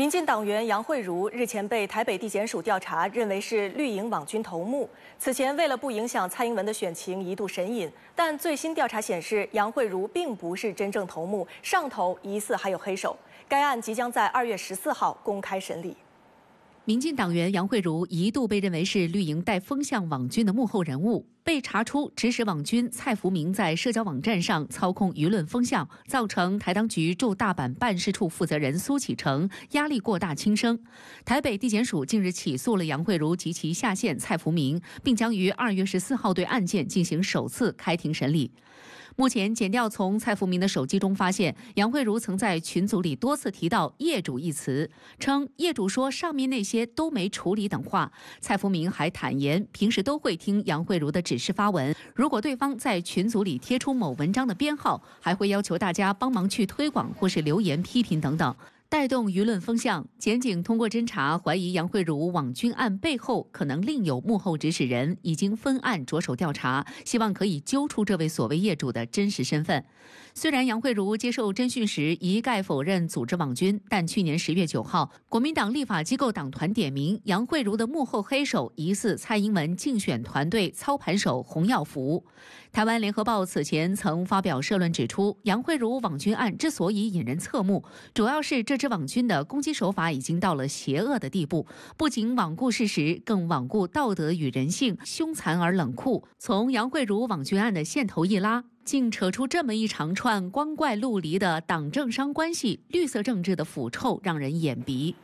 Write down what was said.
民进党员杨惠如日前被台北地检署调查，认为是绿营网军头目。此前为了不影响蔡英文的选情，一度神隐。但最新调查显示，杨惠如并不是真正头目，上头疑似还有黑手。该案即将在二月十四号公开审理。民进党员杨惠如一度被认为是绿营带风向网军的幕后人物，被查出指使网军蔡福明在社交网站上操控舆论风向，造成台当局驻大阪办事处负责人苏启成压力过大轻生。台北地检署近日起诉了杨惠如及其下线蔡福明，并将于二月十四号对案件进行首次开庭审理。目前剪掉从蔡福明的手机中发现，杨慧茹曾在群组里多次提到“业主”一词，称业主说上面那些都没处理等话。蔡福明还坦言，平时都会听杨慧茹的指示发文，如果对方在群组里贴出某文章的编号，还会要求大家帮忙去推广或是留言批评等等。带动舆论风向。检警通过侦查，怀疑杨慧如网军案背后可能另有幕后指使人，已经分案着手调查，希望可以揪出这位所谓业主的真实身份。虽然杨慧如接受侦讯时一概否认组织网军，但去年十月九号，国民党立法机构党团点名杨慧如的幕后黑手疑似蔡英文竞选团队操盘手洪耀福。台湾联合报此前曾发表社论指出，杨慧如网军案之所以引人侧目，主要是这。织网军的攻击手法已经到了邪恶的地步，不仅罔顾事实，更罔顾道德与人性，凶残而冷酷。从杨慧如网军案的线头一拉，竟扯出这么一长串光怪陆离的党政商关系，绿色政治的腐臭让人眼鼻。